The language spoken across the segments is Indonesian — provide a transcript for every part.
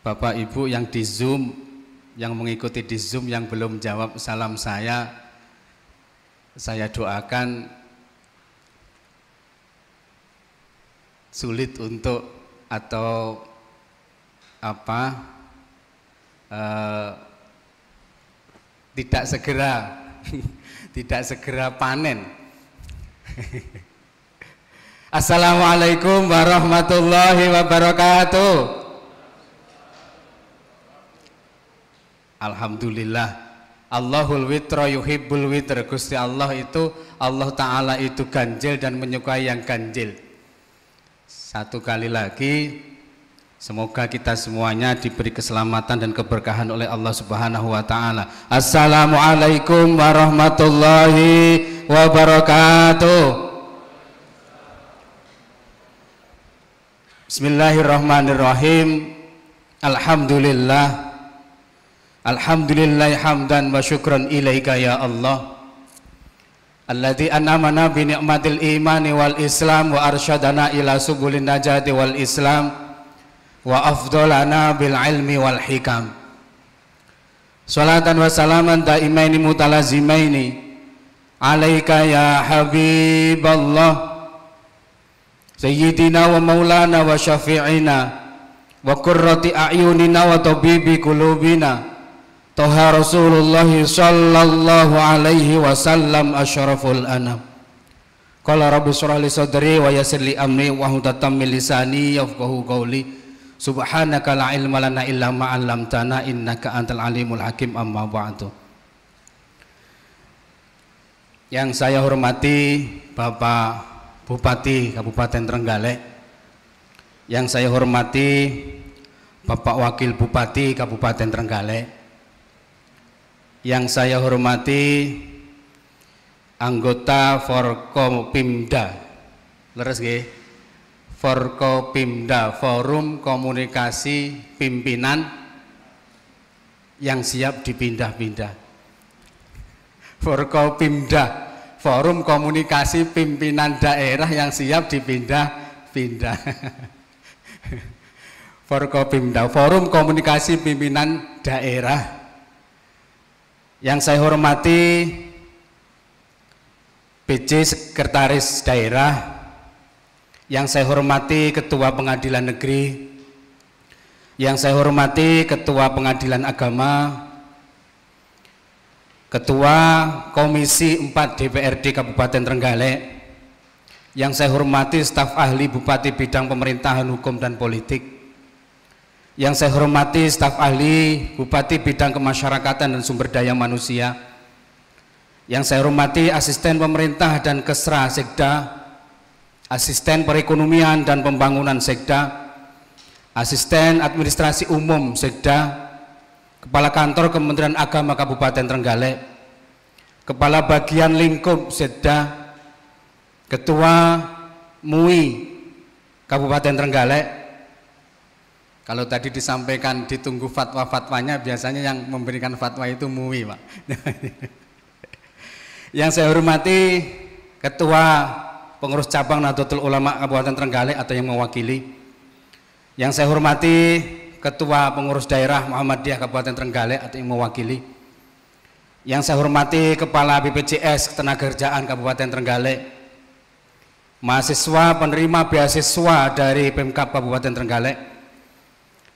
Bapak Ibu yang di Zoom, yang mengikuti di Zoom yang belum jawab salam saya, saya doakan sulit untuk atau apa eh, tidak segera tidak segera panen. Assalamualaikum warahmatullahi wabarakatuh. Alhamdulillah. Allahul witra yuhibbul witr. Gusti Allah itu Allah Ta'ala itu ganjil dan menyukai yang ganjil. Satu kali lagi Semoga kita semuanya diberi keselamatan dan keberkahan oleh Allah Subhanahu wa taala. Assalamualaikum warahmatullahi wabarakatuh. Bismillahirrahmanirrahim. Alhamdulillah Alhamdulillah hamdan wa syukran ilaika ya Allah Alladhi an'amana bi ni'matil imani wal islam wa arsyadana ila subulin najati wal islam wa afdolana bil ilmi wal hikam Salatan wa salaman daimaini mutalazimaini alaika ya habiballah Sayyidina wa maulana wa syafi'ina wa kurrati a'yunina wa tabibi qulubina Toha Rasulullah sallallahu alaihi wasallam asyraful anam Qala rabbi surah li sadri wa yassir li amri wa hudatam min lisani yafqahu qawli Subhanaka la ilma lana illa 'allamtana innaka antal alimul hakim amma ba'du Yang saya hormati Bapak Bupati Kabupaten Trenggalek Yang saya hormati Bapak Wakil Bupati Kabupaten Trenggalek yang saya hormati anggota Forkopimda leres nggih Forkopimda Forum Komunikasi Pimpinan yang siap dipindah-pindah Forkopimda Forum Komunikasi Pimpinan Daerah yang siap dipindah-pindah Forkopimda Forum Komunikasi Pimpinan Daerah yang saya hormati PJ Sekretaris Daerah, yang saya hormati Ketua Pengadilan Negeri, yang saya hormati Ketua Pengadilan Agama, Ketua Komisi 4 DPRD Kabupaten Trenggalek, yang saya hormati staf ahli Bupati Bidang Pemerintahan Hukum dan Politik, yang saya hormati staf ahli Bupati Bidang Kemasyarakatan dan Sumber Daya Manusia. Yang saya hormati asisten pemerintah dan kesra Sekda, asisten perekonomian dan pembangunan Sekda, asisten administrasi umum Sekda, kepala kantor Kementerian Agama Kabupaten Trenggalek, kepala bagian lingkup Sekda, ketua MUI Kabupaten Trenggalek, kalau tadi disampaikan ditunggu fatwa-fatwanya, biasanya yang memberikan fatwa itu MUI, Pak. yang saya hormati Ketua Pengurus Cabang Nahdlatul Ulama Kabupaten Trenggalek atau yang mewakili. Yang saya hormati Ketua Pengurus Daerah Muhammadiyah Kabupaten Trenggalek atau yang mewakili. Yang saya hormati Kepala BPJS Ketenagakerjaan Kabupaten Trenggalek. Mahasiswa penerima beasiswa dari Pemkab Kabupaten Trenggalek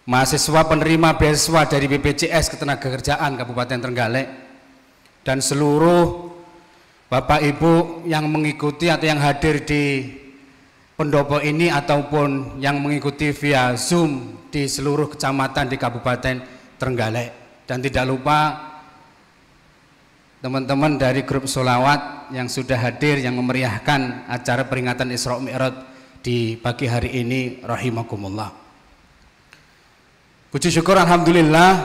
mahasiswa penerima beasiswa dari BPJS Ketenagakerjaan Kabupaten Trenggalek dan seluruh Bapak Ibu yang mengikuti atau yang hadir di pendopo ini ataupun yang mengikuti via Zoom di seluruh kecamatan di Kabupaten Trenggalek dan tidak lupa teman-teman dari grup solawat yang sudah hadir yang memeriahkan acara peringatan Isra Mi'raj di pagi hari ini rahimakumullah. Puji syukur Alhamdulillah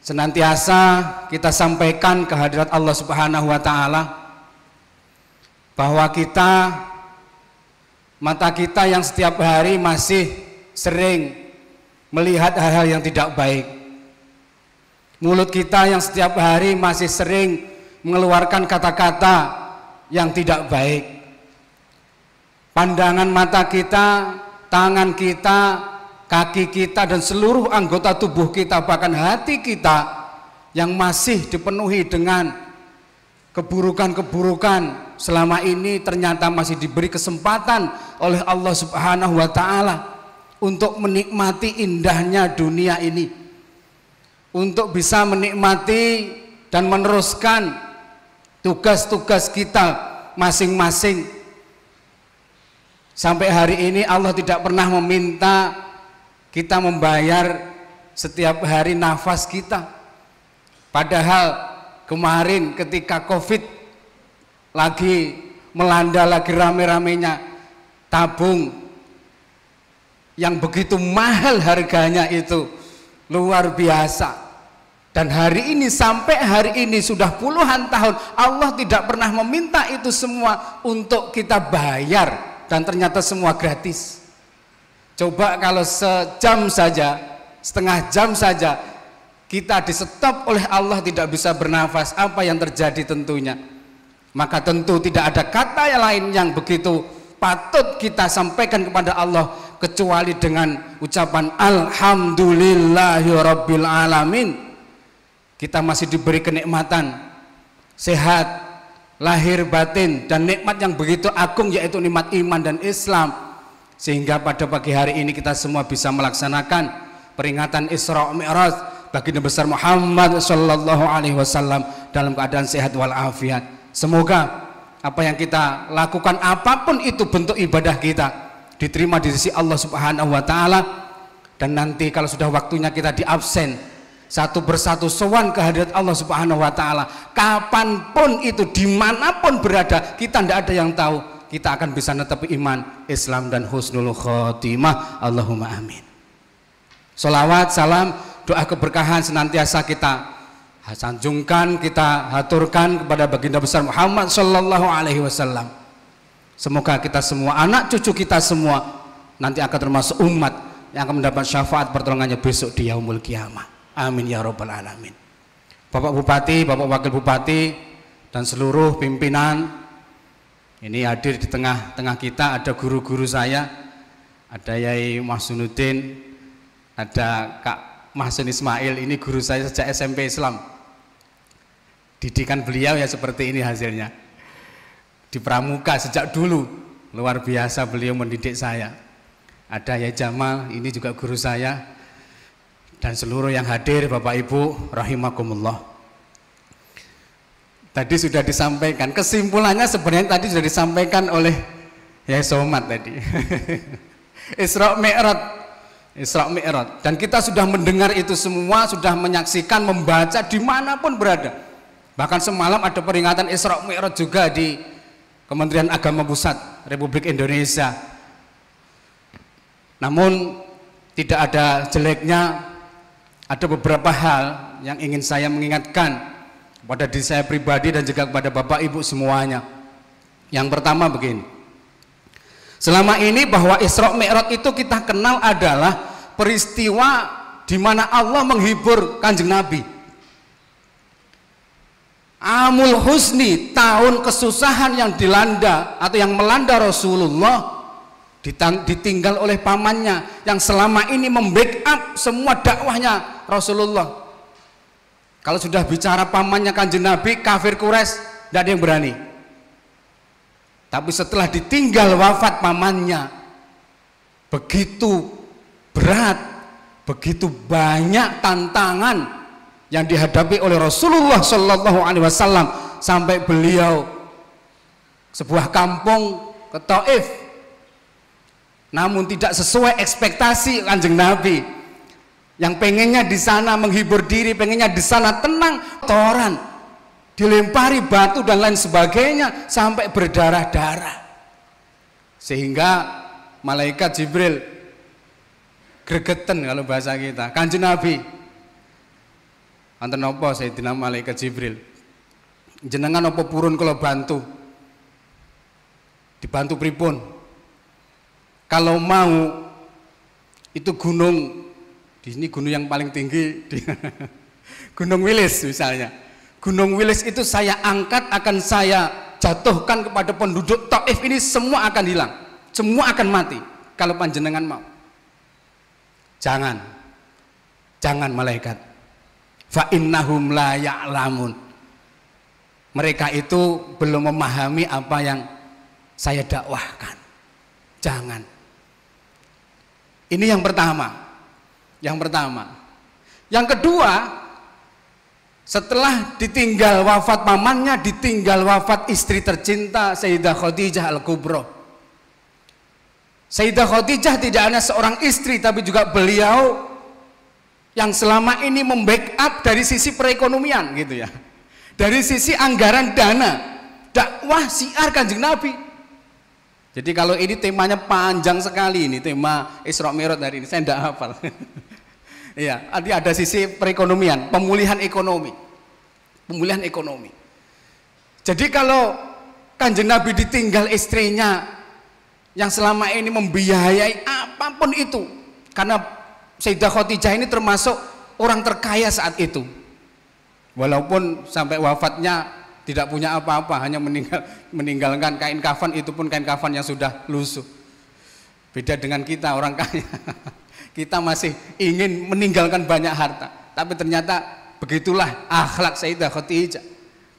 senantiasa kita sampaikan kehadirat Allah Subhanahu wa taala bahwa kita mata kita yang setiap hari masih sering melihat hal-hal yang tidak baik. Mulut kita yang setiap hari masih sering mengeluarkan kata-kata yang tidak baik. Pandangan mata kita tangan kita, kaki kita dan seluruh anggota tubuh kita bahkan hati kita yang masih dipenuhi dengan keburukan-keburukan selama ini ternyata masih diberi kesempatan oleh Allah Subhanahu wa taala untuk menikmati indahnya dunia ini. Untuk bisa menikmati dan meneruskan tugas-tugas kita masing-masing Sampai hari ini Allah tidak pernah meminta kita membayar setiap hari nafas kita. Padahal kemarin ketika Covid lagi melanda lagi rame-ramenya tabung yang begitu mahal harganya itu luar biasa. Dan hari ini sampai hari ini sudah puluhan tahun Allah tidak pernah meminta itu semua untuk kita bayar dan ternyata semua gratis. Coba kalau sejam saja, setengah jam saja kita disetop oleh Allah tidak bisa bernafas, apa yang terjadi tentunya? Maka tentu tidak ada kata yang lain yang begitu patut kita sampaikan kepada Allah kecuali dengan ucapan alhamdulillahirabbil alamin. Kita masih diberi kenikmatan sehat, lahir batin dan nikmat yang begitu agung yaitu nikmat iman dan Islam sehingga pada pagi hari ini kita semua bisa melaksanakan peringatan Isra Mi'raj bagi Nabi besar Muhammad sallallahu alaihi wasallam dalam keadaan sehat walafiat. Semoga apa yang kita lakukan apapun itu bentuk ibadah kita diterima di sisi Allah Subhanahu wa taala dan nanti kalau sudah waktunya kita diabsen satu persatu sowan kehadirat Allah Subhanahu wa taala. Kapanpun itu dimanapun berada, kita tidak ada yang tahu. Kita akan bisa tetap iman, Islam dan husnul khotimah. Allahumma amin. Salawat, salam, doa keberkahan senantiasa kita sanjungkan, kita haturkan kepada baginda besar Muhammad sallallahu alaihi wasallam. Semoga kita semua, anak cucu kita semua nanti akan termasuk umat yang akan mendapat syafaat pertolongannya besok di yaumul kiamah. Amin ya robbal alamin. Bapak Bupati, Bapak Wakil Bupati dan seluruh pimpinan ini hadir di tengah-tengah kita ada guru-guru saya, ada Yai Mahsunuddin, ada Kak Mahsun Ismail, ini guru saya sejak SMP Islam. Didikan beliau ya seperti ini hasilnya. Di pramuka sejak dulu luar biasa beliau mendidik saya. Ada Yai Jamal, ini juga guru saya, dan seluruh yang hadir Bapak Ibu rahimakumullah. Tadi sudah disampaikan, kesimpulannya sebenarnya tadi sudah disampaikan oleh Yai Somat tadi. Isra Mi'raj Isra Mi'raj dan kita sudah mendengar itu semua, sudah menyaksikan, membaca dimanapun berada. Bahkan semalam ada peringatan Isra Mi'raj juga di Kementerian Agama Pusat Republik Indonesia. Namun tidak ada jeleknya ada beberapa hal yang ingin saya mengingatkan kepada diri saya pribadi dan juga kepada Bapak Ibu semuanya. Yang pertama begini. Selama ini bahwa Isra Mi'raj itu kita kenal adalah peristiwa di mana Allah menghibur Kanjeng Nabi. Amul Husni, tahun kesusahan yang dilanda atau yang melanda Rasulullah ditinggal oleh pamannya yang selama ini membackup semua dakwahnya Rasulullah. Kalau sudah bicara pamannya kanjeng Nabi, kafir kures, tidak ada yang berani. Tapi setelah ditinggal wafat pamannya, begitu berat, begitu banyak tantangan yang dihadapi oleh Rasulullah Shallallahu Alaihi Wasallam sampai beliau sebuah kampung ke Taif namun tidak sesuai ekspektasi kanjeng Nabi yang pengennya di sana menghibur diri, pengennya di sana tenang, toran, dilempari batu dan lain sebagainya sampai berdarah-darah. Sehingga malaikat Jibril gregeten kalau bahasa kita, kanjeng Nabi. Anten nopo Sayyidina malaikat Jibril. Jenengan opo purun kalau bantu. Dibantu pripun? Kalau mau itu gunung di sini gunung yang paling tinggi di Gunung Wilis misalnya. Gunung Wilis itu saya angkat akan saya jatuhkan kepada penduduk Taif ini semua akan hilang. Semua akan mati kalau panjenengan mau. Jangan. Jangan malaikat. Fa innahum la ya'lamun. Mereka itu belum memahami apa yang saya dakwahkan. Jangan. Ini yang pertama. Yang pertama. Yang kedua, setelah ditinggal wafat pamannya, ditinggal wafat istri tercinta Sayyidah Khadijah Al-Kubro. Sayyidah Khadijah tidak hanya seorang istri tapi juga beliau yang selama ini membackup dari sisi perekonomian gitu ya. Dari sisi anggaran dana, dakwah siar Kanjeng Nabi. Jadi kalau ini temanya panjang sekali ini tema Isra Mi'raj dari ini saya tidak hafal. Iya, nanti ada sisi perekonomian, pemulihan ekonomi. Pemulihan ekonomi. Jadi kalau Kanjeng Nabi ditinggal istrinya yang selama ini membiayai apapun itu karena Sayyidah Khadijah ini termasuk orang terkaya saat itu. Walaupun sampai wafatnya tidak punya apa-apa, hanya meninggal, meninggalkan kain kafan itu pun kain kafan yang sudah lusuh. Beda dengan kita orang kaya. Kita masih ingin meninggalkan banyak harta. Tapi ternyata begitulah akhlak Sayyidah Khadijah.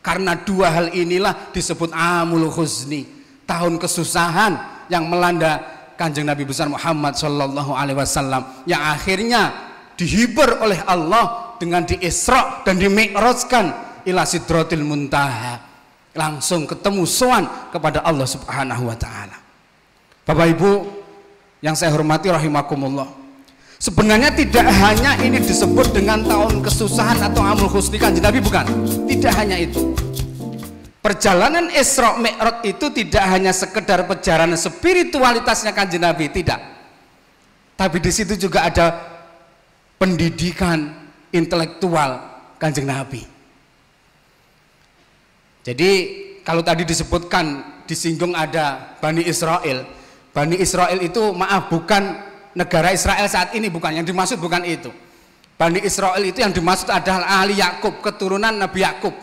Karena dua hal inilah disebut amul khuzni, tahun kesusahan yang melanda Kanjeng Nabi besar Muhammad sallallahu alaihi wasallam yang akhirnya dihibur oleh Allah dengan diisra dan dimikrojkan ila sidrotil muntaha langsung ketemu soan kepada Allah subhanahu wa ta'ala Bapak Ibu yang saya hormati rahimakumullah Sebenarnya tidak hanya ini disebut dengan tahun kesusahan atau amul husni kanjeng Nabi bukan. Tidak hanya itu. Perjalanan Isra Mi'raj itu tidak hanya sekedar perjalanan spiritualitasnya kanjeng Nabi, tidak. Tapi di situ juga ada pendidikan intelektual kanjeng Nabi. Jadi kalau tadi disebutkan disinggung ada Bani Israel, Bani Israel itu maaf bukan negara Israel saat ini bukan yang dimaksud bukan itu. Bani Israel itu yang dimaksud adalah ahli Yakub, keturunan Nabi Yakub.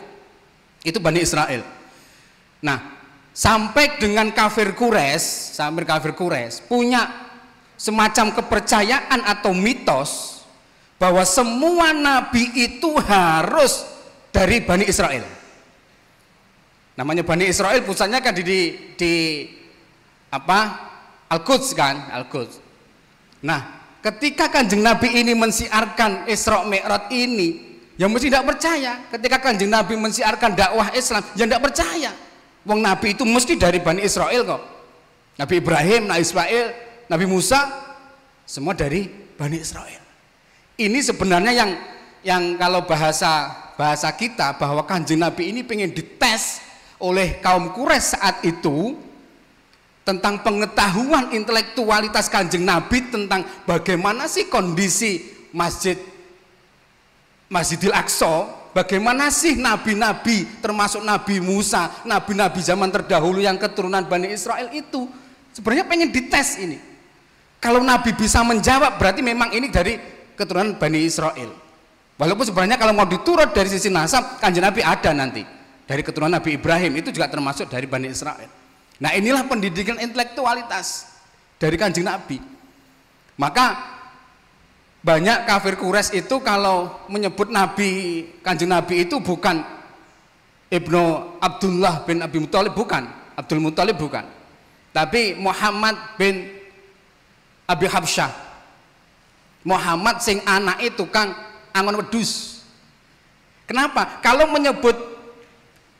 Itu Bani Israel. Nah, sampai dengan kafir Kures, sampai kafir Kures punya semacam kepercayaan atau mitos bahwa semua nabi itu harus dari Bani Israel. Namanya Bani Israel pusatnya kan di, di, di apa? Al-Quds kan, Al-Quds. Nah, ketika Kanjeng Nabi ini mensiarkan Isra Mi'raj ini, yang mesti tidak percaya. Ketika Kanjeng Nabi mensiarkan dakwah Islam, yang tidak percaya. Wong Nabi itu mesti dari Bani Israel kok. Nabi Ibrahim, Nabi Ismail, Nabi Musa, semua dari Bani Israel. Ini sebenarnya yang yang kalau bahasa bahasa kita bahwa Kanjeng Nabi ini pengen dites oleh kaum Quraisy saat itu tentang pengetahuan intelektualitas Kanjeng Nabi tentang bagaimana sih kondisi masjid Masjidil Aqsa, bagaimana sih nabi-nabi termasuk Nabi Musa, nabi-nabi zaman terdahulu yang keturunan Bani Israel itu sebenarnya pengen dites ini. Kalau Nabi bisa menjawab berarti memang ini dari keturunan Bani Israel. Walaupun sebenarnya kalau mau diturut dari sisi nasab, kanjeng Nabi ada nanti. Dari keturunan Nabi Ibrahim itu juga termasuk dari Bani Israel. Nah inilah pendidikan intelektualitas dari kanjeng Nabi. Maka banyak kafir kures itu kalau menyebut Nabi kanjeng Nabi itu bukan Ibnu Abdullah bin Abi Muthalib bukan Abdul Muthalib bukan tapi Muhammad bin Abi Habsyah Muhammad sing anak itu kan angon wedus kenapa kalau menyebut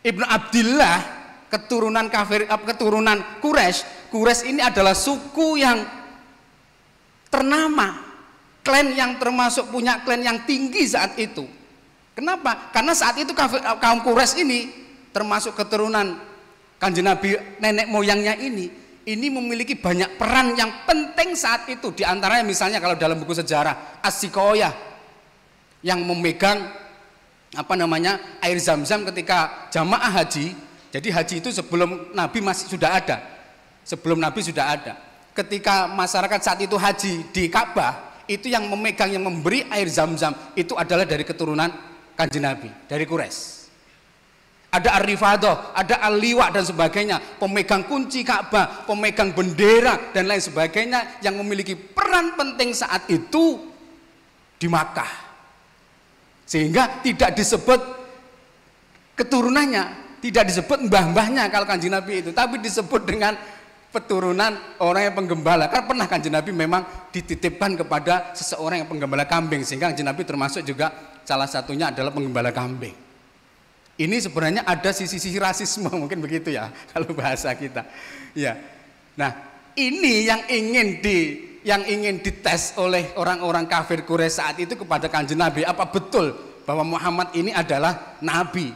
Ibnu Abdullah keturunan kafir eh, keturunan Quraisy. Quraisy ini adalah suku yang ternama, klan yang termasuk punya klan yang tinggi saat itu. Kenapa? Karena saat itu kafir, eh, kaum Quraisy ini termasuk keturunan kanjeng Nabi nenek moyangnya ini ini memiliki banyak peran yang penting saat itu di antaranya misalnya kalau dalam buku sejarah Asikoya yang memegang apa namanya air zam-zam ketika jamaah haji jadi haji itu sebelum Nabi masih sudah ada. Sebelum Nabi sudah ada. Ketika masyarakat saat itu haji di Ka'bah, itu yang memegang yang memberi air zam-zam itu adalah dari keturunan kanji Nabi, dari kures. Ada Arifado, ada Aliwa dan sebagainya, pemegang kunci Ka'bah, pemegang bendera dan lain sebagainya yang memiliki peran penting saat itu di Makkah. Sehingga tidak disebut keturunannya, tidak disebut mbah-mbahnya kalau kanji Nabi itu, tapi disebut dengan peturunan orang yang penggembala. Karena pernah kanji Nabi memang dititipkan kepada seseorang yang penggembala kambing, sehingga kanji Nabi termasuk juga salah satunya adalah penggembala kambing. Ini sebenarnya ada sisi-sisi rasisme mungkin begitu ya kalau bahasa kita. Ya. Nah, ini yang ingin di yang ingin dites oleh orang-orang kafir Quraisy saat itu kepada kanji Nabi, apa betul bahwa Muhammad ini adalah nabi?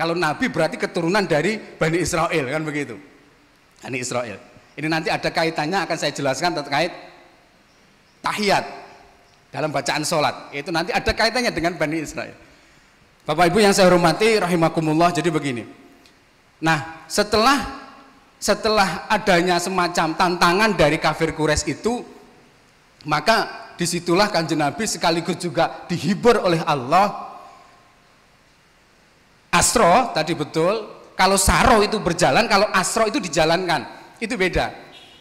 Kalau nabi berarti keturunan dari Bani Israel kan begitu. Bani Israel. Ini nanti ada kaitannya akan saya jelaskan terkait tahiyat dalam bacaan sholat. Itu nanti ada kaitannya dengan Bani Israel. Bapak Ibu yang saya hormati rahimakumullah jadi begini. Nah, setelah setelah adanya semacam tantangan dari kafir Quraisy itu maka disitulah kanjeng Nabi sekaligus juga dihibur oleh Allah Astro tadi betul, kalau saro itu berjalan, kalau Astro itu dijalankan, itu beda.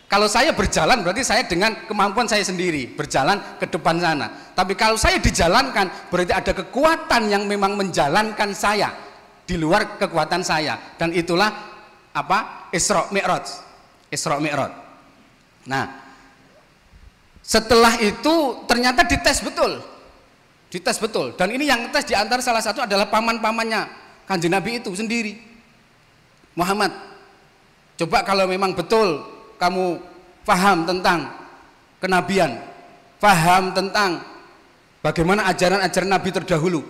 Kalau saya berjalan berarti saya dengan kemampuan saya sendiri berjalan ke depan sana. Tapi kalau saya dijalankan berarti ada kekuatan yang memang menjalankan saya di luar kekuatan saya dan itulah apa Isra Mi'raj. Isra Mi'raj. Nah, setelah itu ternyata dites betul dites betul dan ini yang tes diantar salah satu adalah paman-pamannya kanjeng Nabi itu sendiri. Muhammad, coba kalau memang betul kamu faham tentang kenabian, faham tentang bagaimana ajaran-ajaran Nabi terdahulu,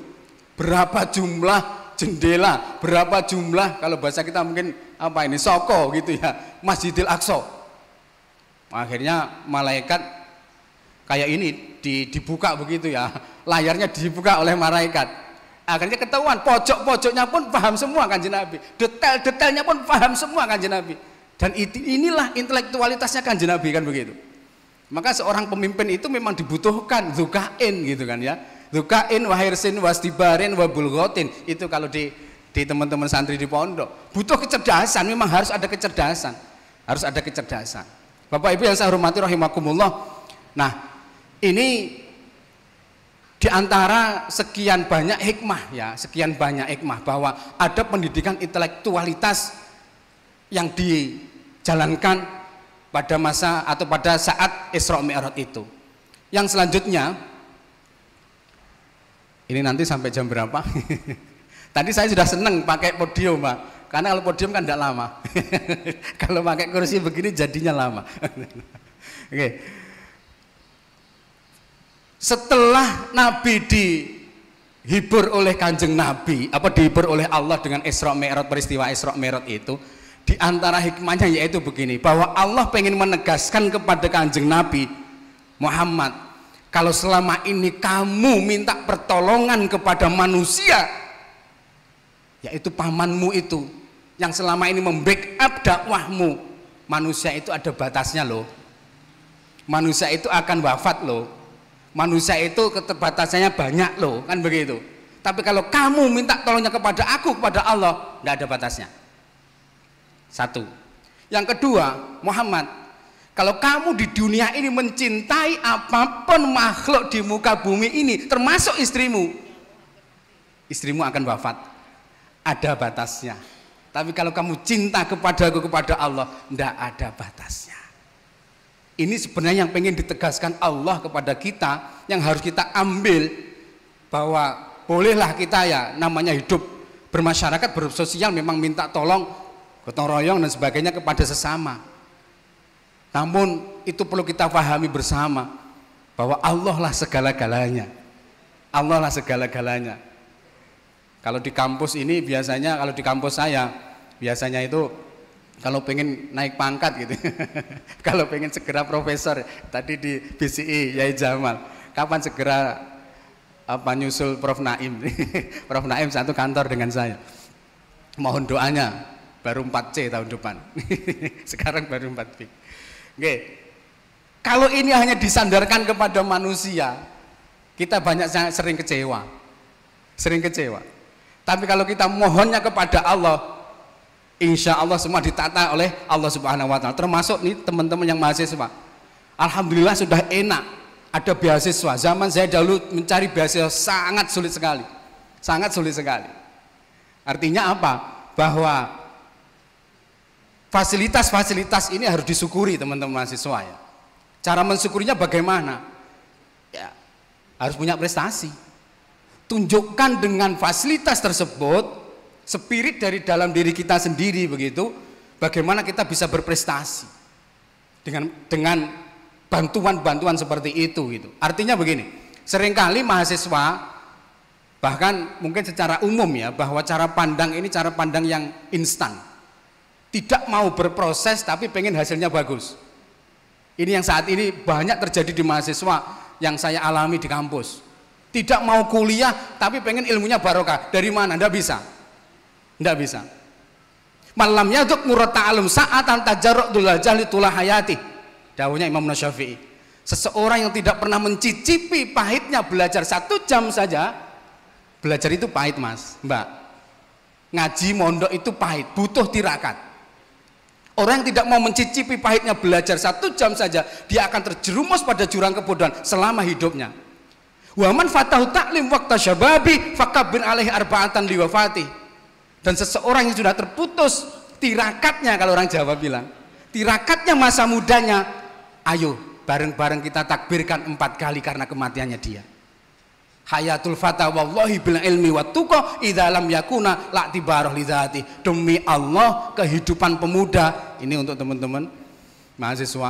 berapa jumlah jendela, berapa jumlah kalau bahasa kita mungkin apa ini soko gitu ya, Masjidil Aqsa. Akhirnya malaikat kayak ini di, dibuka begitu ya, layarnya dibuka oleh malaikat Akhirnya ketahuan, pojok-pojoknya pun paham semua kan Nabi. Detail-detailnya pun paham semua kan Nabi. Dan inilah intelektualitasnya kan Nabi kan begitu. Maka seorang pemimpin itu memang dibutuhkan zukain gitu kan ya. Zukain, wahirsin, wastibarin, wabulgotin. Itu kalau di di teman-teman santri di pondok. Butuh kecerdasan, memang harus ada kecerdasan. Harus ada kecerdasan. Bapak Ibu yang saya hormati rahimakumullah. Nah, ini di antara sekian banyak hikmah ya, sekian banyak hikmah bahwa ada pendidikan intelektualitas yang dijalankan pada masa atau pada saat Isra Mi'raj itu. Yang selanjutnya ini nanti sampai jam berapa? Tadi saya sudah senang pakai podium, Pak. Karena kalau podium kan tidak lama. kalau pakai kursi begini jadinya lama. Oke. Okay setelah Nabi dihibur oleh kanjeng Nabi apa dihibur oleh Allah dengan Isra Mi'raj peristiwa Isra Mi'raj itu di antara hikmahnya yaitu begini bahwa Allah pengen menegaskan kepada kanjeng Nabi Muhammad kalau selama ini kamu minta pertolongan kepada manusia yaitu pamanmu itu yang selama ini membackup dakwahmu manusia itu ada batasnya loh manusia itu akan wafat loh manusia itu keterbatasannya banyak loh kan begitu tapi kalau kamu minta tolongnya kepada aku kepada Allah tidak ada batasnya satu yang kedua Muhammad kalau kamu di dunia ini mencintai apapun makhluk di muka bumi ini termasuk istrimu istrimu akan wafat ada batasnya tapi kalau kamu cinta kepada aku kepada Allah tidak ada batasnya ini sebenarnya yang pengen ditegaskan Allah kepada kita yang harus kita ambil bahwa bolehlah kita ya namanya hidup bermasyarakat bersosial memang minta tolong gotong royong dan sebagainya kepada sesama. Namun itu perlu kita pahami bersama bahwa Allah lah segala-galanya. Allah lah segala-galanya. Kalau di kampus ini biasanya kalau di kampus saya biasanya itu kalau pengen naik pangkat gitu. Kalau pengen segera profesor tadi di BCI e, Yai Jamal. Kapan segera apa nyusul Prof Naim. Prof Naim satu kantor dengan saya. Mohon doanya baru 4C tahun depan. Sekarang baru 4B. Oke. Kalau ini hanya disandarkan kepada manusia, kita banyak sering kecewa. Sering kecewa. Tapi kalau kita mohonnya kepada Allah, Insya Allah semua ditata oleh Allah Subhanahu Wa Taala. Termasuk nih teman-teman yang mahasiswa. Alhamdulillah sudah enak. Ada beasiswa. Zaman saya dahulu mencari beasiswa sangat sulit sekali. Sangat sulit sekali. Artinya apa? Bahwa fasilitas-fasilitas ini harus disyukuri teman-teman mahasiswa ya. Cara mensyukurinya bagaimana? Ya, harus punya prestasi. Tunjukkan dengan fasilitas tersebut spirit dari dalam diri kita sendiri begitu, bagaimana kita bisa berprestasi dengan dengan bantuan-bantuan seperti itu gitu. Artinya begini, seringkali mahasiswa bahkan mungkin secara umum ya bahwa cara pandang ini cara pandang yang instan. Tidak mau berproses tapi pengen hasilnya bagus. Ini yang saat ini banyak terjadi di mahasiswa yang saya alami di kampus. Tidak mau kuliah tapi pengen ilmunya barokah. Dari mana? Anda bisa tidak bisa. Malam yaduk murad ta'alum sa'atan jarak dulal jahli tulah hayati. Daunnya Imam Nasyafi'i. Seseorang yang tidak pernah mencicipi pahitnya belajar satu jam saja, belajar itu pahit mas, mbak. Ngaji mondok itu pahit, butuh tirakat. Orang yang tidak mau mencicipi pahitnya belajar satu jam saja, dia akan terjerumus pada jurang kebodohan selama hidupnya. Waman fatahu taklim waktu syababi fakabir alaihi arba'atan liwafati dan seseorang yang sudah terputus tirakatnya kalau orang Jawa bilang, tirakatnya masa mudanya, ayo bareng-bareng kita takbirkan empat kali karena kematiannya dia. Hayatul fata wallahi bil ilmi wa tuqa idza lam yakuna la tibaroh zati Demi Allah kehidupan pemuda ini untuk teman-teman mahasiswa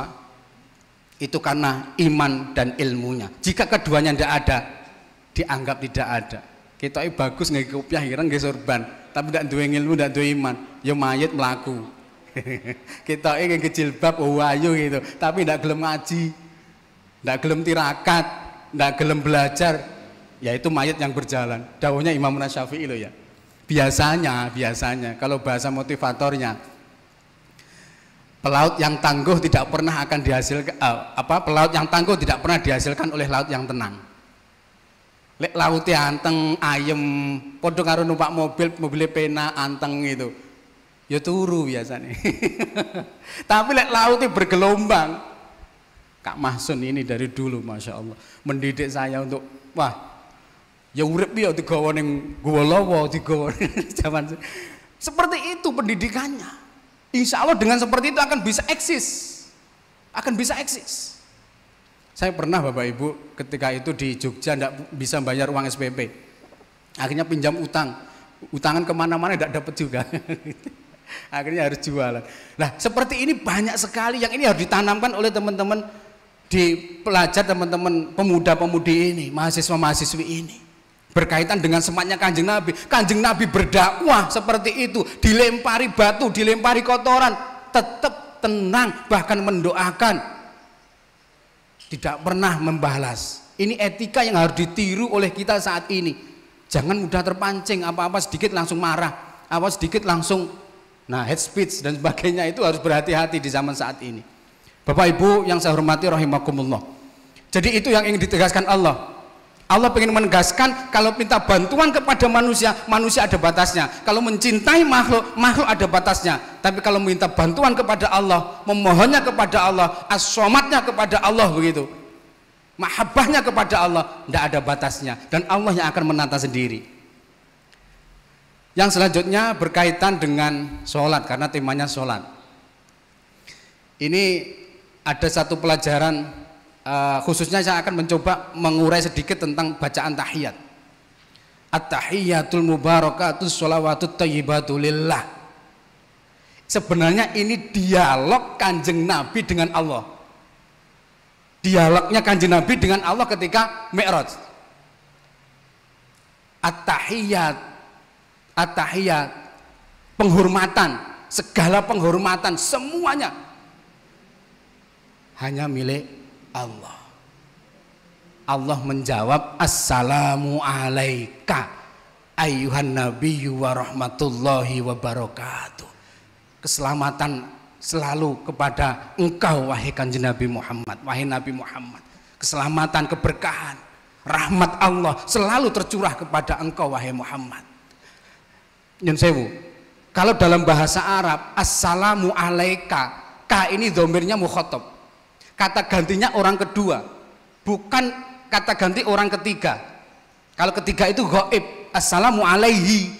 itu karena iman dan ilmunya. Jika keduanya tidak ada, dianggap tidak ada. Kita bagus nggak kopiah hirang nggak sorban tapi tidak duwe ilmu tidak duwe iman ya mayit melaku kita ingin kecil bab oh ayo gitu tapi tidak gelem ngaji tidak gelem tirakat tidak gelem belajar yaitu mayat yang berjalan daunnya Imam Nasyafi'i loh ya biasanya biasanya kalau bahasa motivatornya pelaut yang tangguh tidak pernah akan dihasilkan uh, eh, apa pelaut yang tangguh tidak pernah dihasilkan oleh laut yang tenang lek laute anteng ayam, padha karo numpak mobil mobilnya pena anteng gitu ya turu biasanya tapi lek laute bergelombang Kak Mahsun ini dari dulu Masya Allah mendidik saya untuk wah ya urip ya digawa ning gua lawa digawa zaman seperti itu pendidikannya Insya Allah dengan seperti itu akan bisa eksis akan bisa eksis saya pernah Bapak Ibu ketika itu di Jogja tidak bisa bayar uang SPP. Akhirnya pinjam utang. Utangan kemana-mana tidak dapat juga. Akhirnya harus jualan. Nah seperti ini banyak sekali yang ini harus ditanamkan oleh teman-teman di pelajar teman-teman pemuda-pemudi ini, mahasiswa-mahasiswi ini berkaitan dengan semangatnya kanjeng Nabi. Kanjeng Nabi berdakwah seperti itu, dilempari batu, dilempari kotoran, tetap tenang, bahkan mendoakan tidak pernah membalas. Ini etika yang harus ditiru oleh kita saat ini. Jangan mudah terpancing, apa-apa sedikit langsung marah, apa sedikit langsung nah head speech dan sebagainya itu harus berhati-hati di zaman saat ini. Bapak Ibu yang saya hormati rahimakumullah. Jadi itu yang ingin ditegaskan Allah. Allah ingin menegaskan kalau minta bantuan kepada manusia, manusia ada batasnya. Kalau mencintai makhluk, makhluk ada batasnya. Tapi kalau minta bantuan kepada Allah, memohonnya kepada Allah, asomatnya kepada Allah begitu. Mahabbahnya kepada Allah, tidak ada batasnya. Dan Allah yang akan menata sendiri. Yang selanjutnya berkaitan dengan sholat, karena temanya sholat. Ini ada satu pelajaran uh, khususnya saya akan mencoba mengurai sedikit tentang bacaan tahiyat at-tahiyyatul mubarakatuh sholawatut thayyibatu sebenarnya ini dialog kanjeng Nabi dengan Allah dialognya kanjeng Nabi dengan Allah ketika Mi'raj at-tahiyyat at-tahiyyat penghormatan segala penghormatan semuanya hanya milik Allah. Allah menjawab assalamu alaika ayuhan nabiyyu wa rahmatullahi wa barakatuh. Keselamatan selalu kepada engkau wahai kanjeng Nabi Muhammad, wahai Nabi Muhammad. Keselamatan, keberkahan, rahmat Allah selalu tercurah kepada engkau wahai Muhammad. Nyun sewu. Kalau dalam bahasa Arab assalamu alaika, ka ini dhamirnya mukhatab kata gantinya orang kedua bukan kata ganti orang ketiga kalau ketiga itu goib assalamu alaihi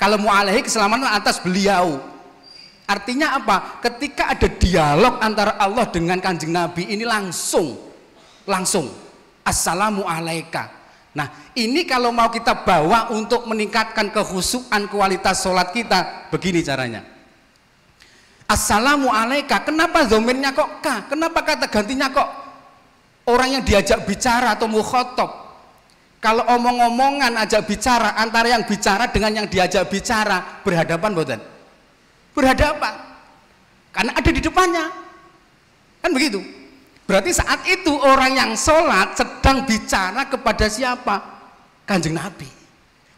kalau mu alaihi keselamatan atas beliau artinya apa ketika ada dialog antara Allah dengan kanjeng Nabi ini langsung langsung assalamu alaika nah ini kalau mau kita bawa untuk meningkatkan kehusuan kualitas sholat kita begini caranya Assalamu alaika. Kenapa zomirnya kok ka? Kenapa kata gantinya kok orang yang diajak bicara atau mukhotob? Kalau omong-omongan ajak bicara antara yang bicara dengan yang diajak bicara berhadapan boten? Berhadapan. Karena ada di depannya. Kan begitu. Berarti saat itu orang yang sholat sedang bicara kepada siapa? Kanjeng Nabi.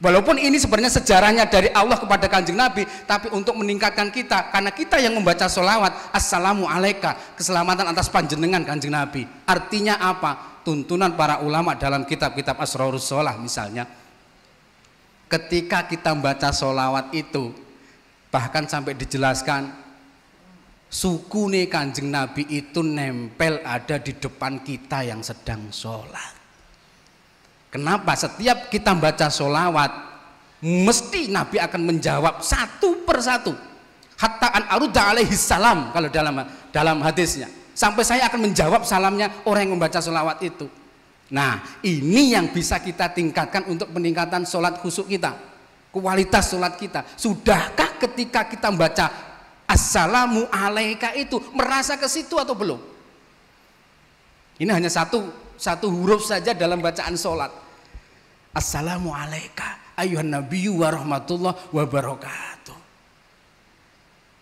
Walaupun ini sebenarnya sejarahnya dari Allah kepada kanjeng Nabi, tapi untuk meningkatkan kita, karena kita yang membaca solawat, Assalamu alaika, keselamatan atas panjenengan kanjeng Nabi. Artinya apa? Tuntunan para ulama dalam kitab-kitab Asrarus Sholah misalnya. Ketika kita membaca solawat itu, bahkan sampai dijelaskan, suku nih kanjeng Nabi itu nempel ada di depan kita yang sedang sholat. Kenapa setiap kita baca solawat mesti Nabi akan menjawab satu persatu. Hatta an aruda alaihi salam kalau dalam dalam hadisnya. Sampai saya akan menjawab salamnya orang yang membaca solawat itu. Nah ini yang bisa kita tingkatkan untuk peningkatan sholat khusuk kita. Kualitas sholat kita. Sudahkah ketika kita membaca assalamu alaika itu merasa ke situ atau belum? Ini hanya satu satu huruf saja dalam bacaan sholat Assalamualaikum ayuhan nabiyyu wa rahmatullah wa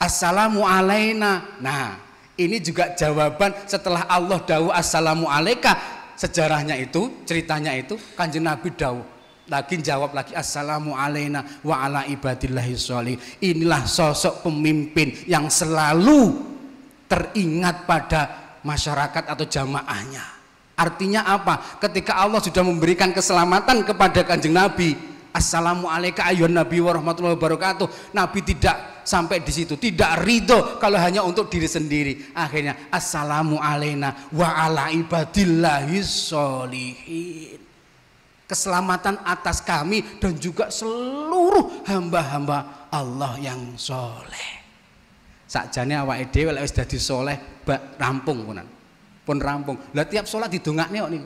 Assalamu Nah, ini juga jawaban setelah Allah dawu assalamu Sejarahnya itu, ceritanya itu Kanjeng Nabi dawu lagi jawab lagi assalamu alaina wa ala ibadillahi sholih. Inilah sosok pemimpin yang selalu teringat pada masyarakat atau jamaahnya. Artinya apa? Ketika Allah sudah memberikan keselamatan kepada kanjeng Nabi, Assalamualaikum ayuhan Nabi warahmatullahi wabarakatuh. Nabi tidak sampai di situ, tidak ridho kalau hanya untuk diri sendiri. Akhirnya Assalamu alaina wa ala ibadillahi sholihin. Keselamatan atas kami dan juga seluruh hamba-hamba Allah yang soleh. Sakjane awake dhewe lek wis dadi soleh, bak rampung punan pun rampung. Lah tiap sholat nih, oh, nih.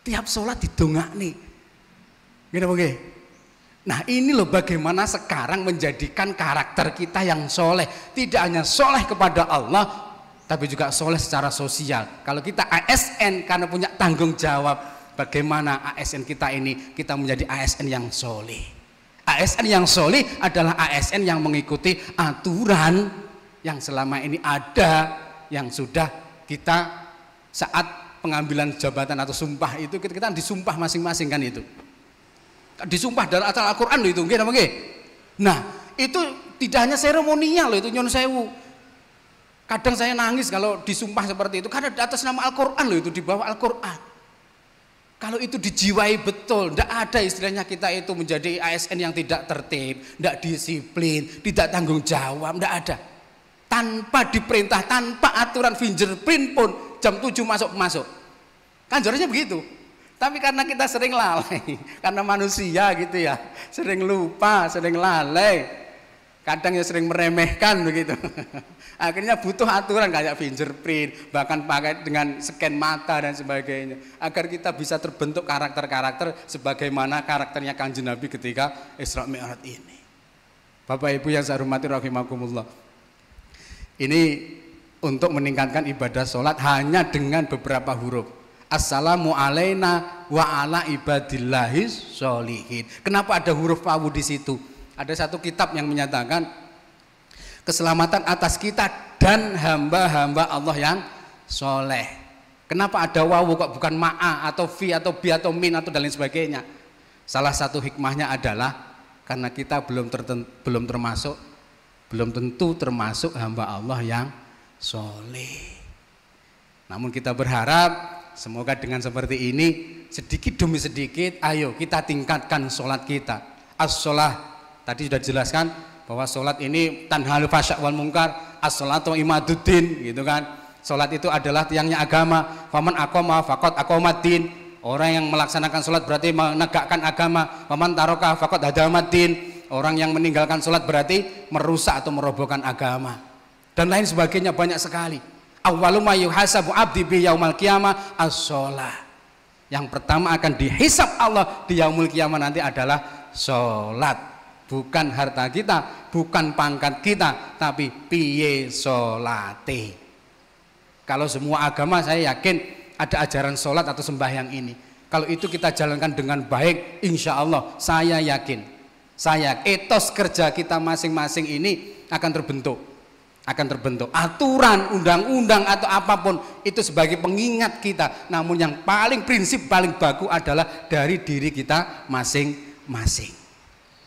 Tiap sholat didongak nih. Gini nggih? Nah ini loh bagaimana sekarang menjadikan karakter kita yang soleh Tidak hanya soleh kepada Allah Tapi juga soleh secara sosial Kalau kita ASN karena punya tanggung jawab Bagaimana ASN kita ini kita menjadi ASN yang soleh ASN yang soleh adalah ASN yang mengikuti aturan yang selama ini ada yang sudah kita saat pengambilan jabatan atau sumpah itu kita, kita disumpah masing-masing kan itu disumpah dalam acara Al-Quran loh itu nggih nah itu tidak hanya seremonial loh itu nyon sewu kadang saya nangis kalau disumpah seperti itu karena di atas nama Al-Quran loh itu di bawah Al-Quran kalau itu dijiwai betul, tidak ada istilahnya kita itu menjadi ASN yang tidak tertib, tidak disiplin, tidak tanggung jawab, tidak ada tanpa diperintah, tanpa aturan fingerprint pun jam 7 masuk masuk. Kan harusnya begitu. Tapi karena kita sering lalai, karena manusia gitu ya, sering lupa, sering lalai, kadang ya sering meremehkan begitu. Akhirnya butuh aturan kayak fingerprint, bahkan pakai dengan scan mata dan sebagainya, agar kita bisa terbentuk karakter-karakter sebagaimana karakternya Kanjeng Nabi ketika Isra Mi'raj ini. Bapak Ibu yang saya hormati rahimakumullah. Ini untuk meningkatkan ibadah sholat hanya dengan beberapa huruf. Assalamu alaina wa ala ibadillahi sholihin. Kenapa ada huruf wawu di situ? Ada satu kitab yang menyatakan keselamatan atas kita dan hamba-hamba Allah yang soleh. Kenapa ada wawu kok bukan ma'a atau fi atau bi atau min atau dan lain sebagainya? Salah satu hikmahnya adalah karena kita belum belum termasuk belum tentu termasuk hamba Allah yang soleh. Namun kita berharap semoga dengan seperti ini sedikit demi sedikit ayo kita tingkatkan sholat kita. as solah tadi sudah dijelaskan bahwa sholat ini tanhal fasyak wal mungkar as atau imaduddin gitu kan. Sholat itu adalah tiangnya agama. Faman akoma fakot akomatin. Orang yang melaksanakan sholat berarti menegakkan agama. Faman taroka fakot hadamatin orang yang meninggalkan sholat berarti merusak atau merobohkan agama dan lain sebagainya banyak sekali awaluma yuhasabu abdi bi yaumal qiyamah as yang pertama akan dihisap Allah di yaumul qiyamah nanti adalah sholat bukan harta kita bukan pangkat kita tapi piye sholate kalau semua agama saya yakin ada ajaran sholat atau sembahyang ini kalau itu kita jalankan dengan baik insya Allah saya yakin saya etos kerja kita masing-masing ini akan terbentuk akan terbentuk aturan undang-undang atau apapun itu sebagai pengingat kita namun yang paling prinsip paling baku adalah dari diri kita masing-masing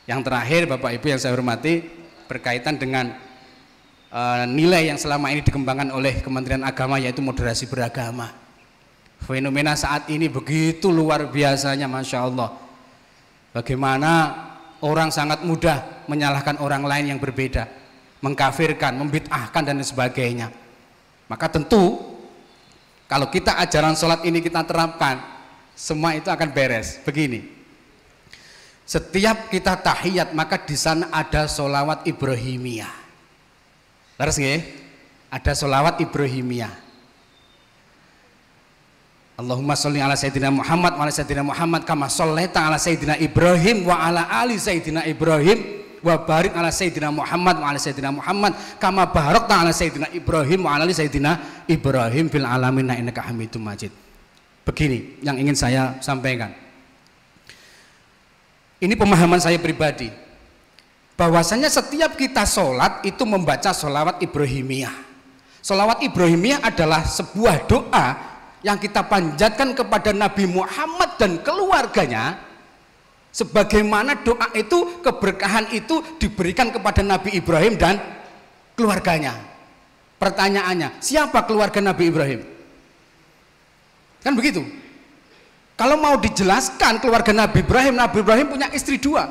yang terakhir Bapak Ibu yang saya hormati berkaitan dengan e, nilai yang selama ini dikembangkan oleh Kementerian Agama yaitu moderasi beragama fenomena saat ini begitu luar biasanya Masya Allah bagaimana orang sangat mudah menyalahkan orang lain yang berbeda, mengkafirkan, membid'ahkan dan sebagainya. Maka tentu kalau kita ajaran sholat ini kita terapkan, semua itu akan beres. Begini, setiap kita tahiyat maka di sana ada sholawat Ibrahimiyah. Terus Ada sholawat Ibrahimiyah. Allahumma sholli ala sayyidina Muhammad wa ala sayyidina Muhammad kama shallaita ala sayyidina Ibrahim wa ala ali sayyidina Ibrahim wa barik ala sayyidina Muhammad wa ala sayyidina Muhammad kama barakta ala sayyidina Ibrahim wa ala ali sayyidina Ibrahim fil alamin nah, innaka Hamidum Majid. Begini yang ingin saya sampaikan. Ini pemahaman saya pribadi bahwasanya setiap kita sholat itu membaca sholawat Ibrahimiyah. Sholawat Ibrahimiyah adalah sebuah doa yang kita panjatkan kepada Nabi Muhammad dan keluarganya sebagaimana doa itu keberkahan itu diberikan kepada Nabi Ibrahim dan keluarganya pertanyaannya siapa keluarga Nabi Ibrahim kan begitu kalau mau dijelaskan keluarga Nabi Ibrahim Nabi Ibrahim punya istri dua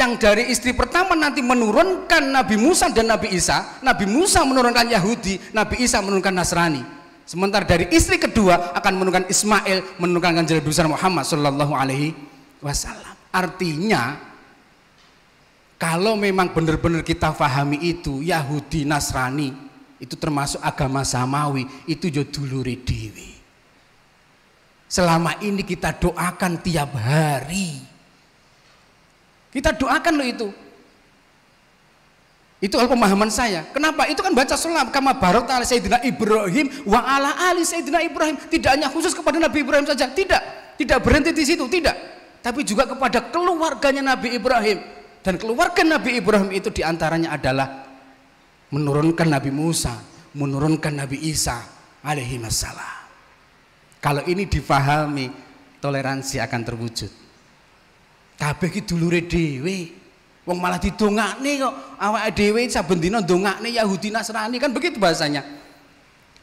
yang dari istri pertama nanti menurunkan Nabi Musa dan Nabi Isa Nabi Musa menurunkan Yahudi Nabi Isa menurunkan Nasrani Sementara dari istri kedua akan menurunkan Ismail, menurunkan ganjar besar Muhammad Shallallahu Alaihi Wasallam. Artinya, kalau memang benar-benar kita fahami itu, Yahudi Nasrani itu termasuk agama samawi, itu joduluri dewi. Selama ini kita doakan tiap hari. Kita doakan lo itu. Itu kalau pemahaman saya. Kenapa? Itu kan baca salam. Kama barok ta'ala Sayyidina Ibrahim wa ala ali Sayyidina Ibrahim. Tidak hanya khusus kepada Nabi Ibrahim saja. Tidak. Tidak berhenti di situ. Tidak. Tapi juga kepada keluarganya Nabi Ibrahim. Dan keluarga Nabi Ibrahim itu diantaranya adalah menurunkan Nabi Musa, menurunkan Nabi Isa alaihi masalah. Kalau ini difahami, toleransi akan terwujud. Kabeh ki dulure dhewe. Wong malah nih, kok awak dhewe saben dongak nih Yahudi Nasrani kan begitu bahasanya.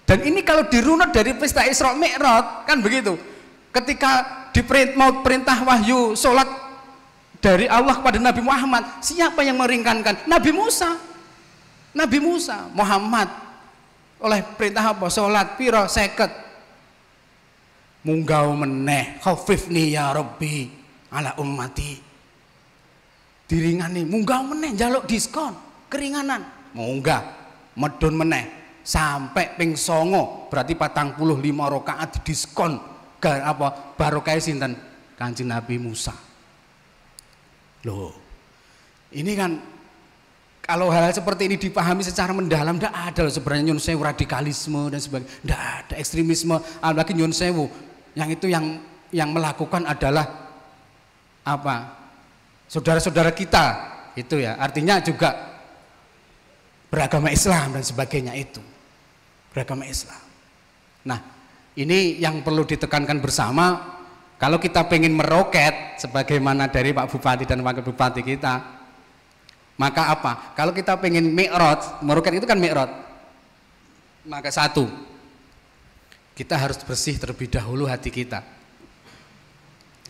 Dan ini kalau dirunut dari pesta Isra Mi'raj kan begitu. Ketika diperint mau perintah wahyu solat dari Allah kepada Nabi Muhammad, siapa yang meringankan? Nabi Musa. Nabi Musa, Muhammad oleh perintah apa? solat piro seket, Munggau meneh, khaufifni ya Rabbi ala ummati diringani munggah meneh jaluk diskon keringanan munggah medun meneh sampai ping songo berarti patang puluh lima rokaat diskon gar apa baru kayak sinten kanji Nabi Musa loh ini kan kalau hal, -hal seperti ini dipahami secara mendalam tidak ada loh sebenarnya nyun radikalisme dan sebagainya tidak ada ekstremisme apalagi nyun sewu yang itu yang yang melakukan adalah apa saudara-saudara kita itu ya artinya juga beragama Islam dan sebagainya itu beragama Islam nah ini yang perlu ditekankan bersama kalau kita pengen meroket sebagaimana dari Pak Bupati dan Wakil Bupati kita maka apa kalau kita pengen mikrot meroket itu kan mikrot maka satu kita harus bersih terlebih dahulu hati kita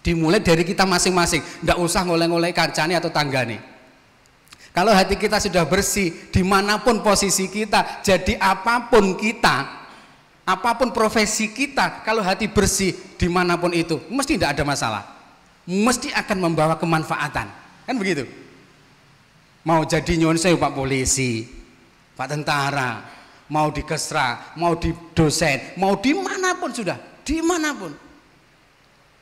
Dimulai dari kita masing-masing. Tidak usah ngoleh-ngoleh kancane atau tanggane. Kalau hati kita sudah bersih, dimanapun posisi kita, jadi apapun kita, apapun profesi kita, kalau hati bersih, dimanapun itu, mesti tidak ada masalah. Mesti akan membawa kemanfaatan. Kan begitu? Mau jadi nyonsew Pak Polisi, Pak Tentara, mau di kesra, mau di dosen, mau dimanapun sudah, dimanapun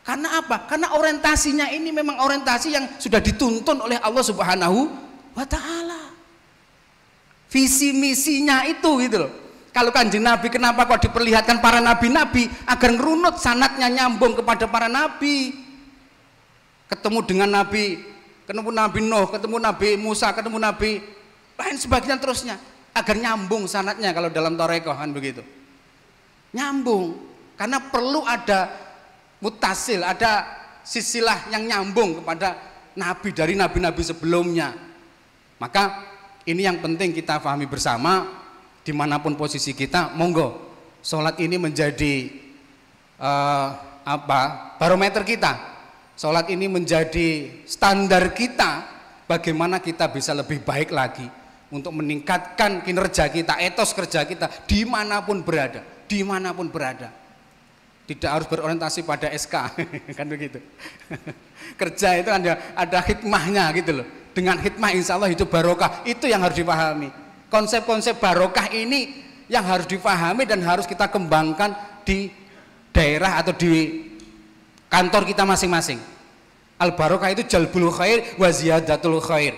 karena apa? Karena orientasinya ini memang orientasi yang sudah dituntun oleh Allah Subhanahu wa taala. Visi misinya itu gitu loh. Kalau kanjeng Nabi kenapa kok diperlihatkan para nabi-nabi agar ngerunut sanatnya nyambung kepada para nabi. Ketemu dengan nabi, ketemu nabi Nuh, ketemu nabi Musa, ketemu nabi lain sebagainya terusnya agar nyambung sanatnya kalau dalam torekoh kan begitu. Nyambung karena perlu ada mutasil, ada sisilah yang nyambung kepada nabi dari nabi-nabi sebelumnya. Maka ini yang penting kita pahami bersama dimanapun posisi kita, monggo sholat ini menjadi uh, apa barometer kita. Sholat ini menjadi standar kita bagaimana kita bisa lebih baik lagi untuk meningkatkan kinerja kita, etos kerja kita dimanapun berada, dimanapun berada. Tidak harus berorientasi pada SK, kan begitu. Kerja itu ada, ada hikmahnya gitu loh. Dengan hikmah insya Allah itu barokah, itu yang harus dipahami. Konsep-konsep barokah ini yang harus dipahami dan harus kita kembangkan di daerah atau di kantor kita masing-masing. Al barokah itu jalbul khair wa ziyadatul khair.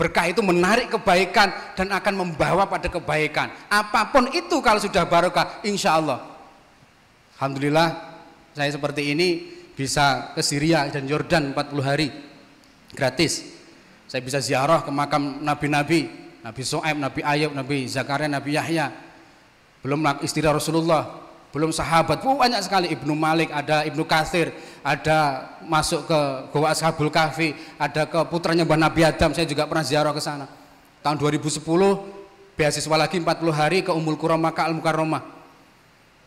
Berkah itu menarik kebaikan dan akan membawa pada kebaikan. Apapun itu kalau sudah barokah, insya Allah Alhamdulillah saya seperti ini bisa ke Syria dan Jordan 40 hari gratis. Saya bisa ziarah ke makam nabi-nabi, Nabi Soeb, Nabi Ayub, Nabi Zakaria, Nabi Yahya. Belum istirahat Rasulullah, belum sahabat, oh, banyak sekali Ibnu Malik, ada Ibnu Kathir, ada masuk ke Goa Ashabul Kahfi, ada ke putranya Mbah Nabi Adam, saya juga pernah ziarah ke sana. Tahun 2010 beasiswa lagi 40 hari ke Umul Kurama, ke Al Mukarramah.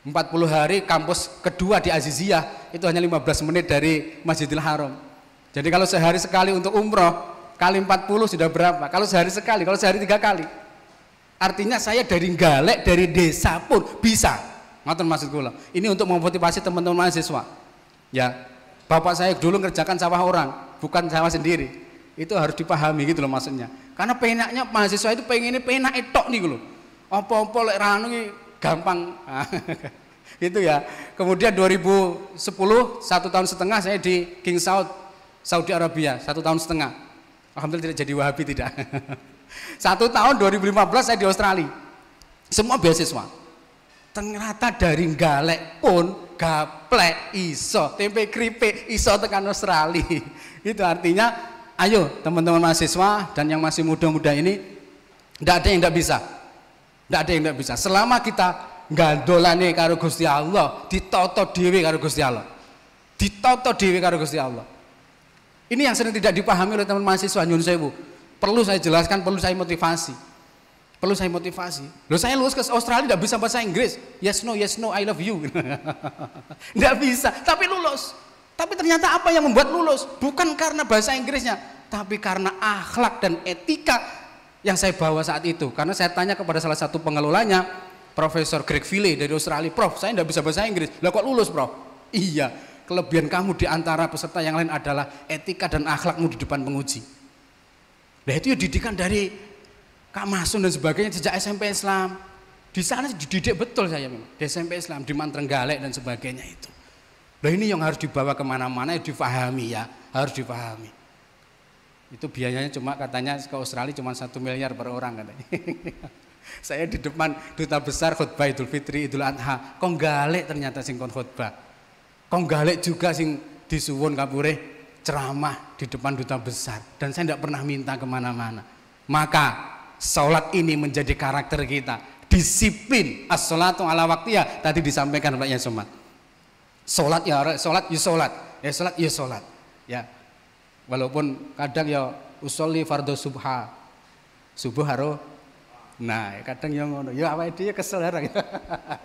40 hari kampus kedua di Aziziyah itu hanya 15 menit dari Masjidil Haram. Jadi kalau sehari sekali untuk umroh kali 40 sudah berapa? Kalau sehari sekali, kalau sehari tiga kali. Artinya saya dari galek, dari desa pun bisa. Ngatur maksud kula. Ini untuk memotivasi teman-teman mahasiswa. Ya, bapak saya dulu ngerjakan sawah orang, bukan sawah sendiri. Itu harus dipahami gitu loh maksudnya. Karena penaknya mahasiswa itu pengen ini penak etok nih gitu loh. Apa-apa lek ranu gampang. Ah, itu ya. Kemudian 2010, satu tahun setengah saya di King Saud, Saudi Arabia, satu tahun setengah. Alhamdulillah tidak jadi wahabi tidak. satu tahun 2015 saya di Australia. Semua beasiswa. Ternyata dari galek pun gaplek iso, tempe keripik iso tekan Australia. itu artinya ayo teman-teman mahasiswa dan yang masih muda-muda ini tidak ada yang tidak bisa tidak ada yang tidak bisa. Selama kita gandolane karo Gusti Allah, ditoto dhewe karo Gusti Allah. Ditoto dhewe karo Gusti Allah. Ini yang sering tidak dipahami oleh teman mahasiswa nyun bu. Perlu saya jelaskan, perlu saya motivasi. Perlu saya motivasi. Loh saya lulus ke Australia tidak bisa bahasa Inggris. Yes no, yes no, I love you. Tidak bisa, tapi lulus. Tapi ternyata apa yang membuat lulus? Bukan karena bahasa Inggrisnya, tapi karena akhlak dan etika yang saya bawa saat itu. Karena saya tanya kepada salah satu pengelolanya, Profesor Greg Ville dari Australia, Prof, saya tidak bisa bahasa Inggris. Lah kok lulus, Prof? Iya, kelebihan kamu di antara peserta yang lain adalah etika dan akhlakmu di depan penguji. Nah itu ya didikan dari Kak Masun dan sebagainya sejak SMP Islam. Di sana dididik betul saya memang. Di SMP Islam, di Mantrenggalek dan sebagainya itu. Nah ini yang harus dibawa kemana-mana ya difahami ya. Harus difahami. Itu biayanya cuma katanya ke Australia cuma satu miliar per orang katanya. Saya di depan duta besar khutbah Idul Fitri, Idul Adha, konggale galek ternyata singkon khutbah. konggale juga sing disuwun kapure ceramah di depan duta besar dan saya tidak pernah minta kemana-mana. Maka sholat ini menjadi karakter kita. Disiplin as ala ala ya tadi disampaikan Pak Yasomat. Sholat ya sholat ya sholat ya sholat ya sholat ya Walaupun kadang ya usolli fardhu subha. Subuh haro Nah, kadang yang ngono, ya awake dhewe kesel harang.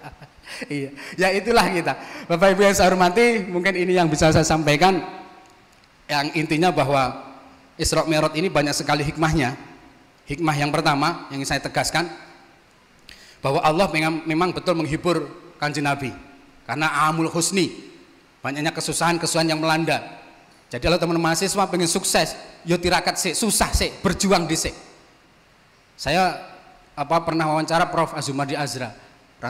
iya, ya itulah kita. Bapak Ibu yang saya hormati, mungkin ini yang bisa saya sampaikan yang intinya bahwa Isra Mi'raj ini banyak sekali hikmahnya. Hikmah yang pertama yang saya tegaskan bahwa Allah memang, memang betul menghibur kanji Nabi karena amul husni banyaknya kesusahan kesusahan yang melanda jadi kalau teman mahasiswa pengen sukses, yo tirakat sih, susah sih, berjuang di sih. Saya apa pernah wawancara Prof Azumadi Azra,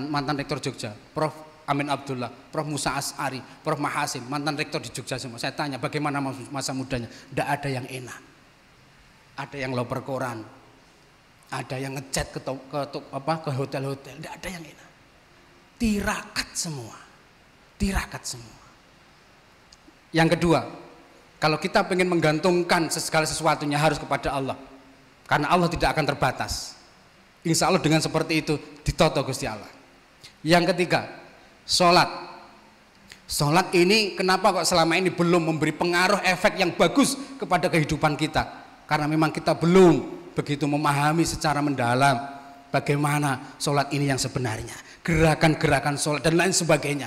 mantan rektor Jogja, Prof Amin Abdullah, Prof Musa Asari, Prof Mahasim, mantan rektor di Jogja semua. Saya tanya bagaimana masa mudanya, tidak ada yang enak. Ada yang loper koran, ada yang ngechat ke, ke, apa, ke hotel-hotel, tidak ada yang enak. Tirakat semua, tirakat semua. Yang kedua, kalau kita ingin menggantungkan segala sesuatunya harus kepada Allah. Karena Allah tidak akan terbatas. Insya Allah dengan seperti itu ditoto Gusti Allah. Yang ketiga, sholat. Sholat ini kenapa kok selama ini belum memberi pengaruh efek yang bagus kepada kehidupan kita? Karena memang kita belum begitu memahami secara mendalam bagaimana sholat ini yang sebenarnya. Gerakan-gerakan sholat dan lain sebagainya.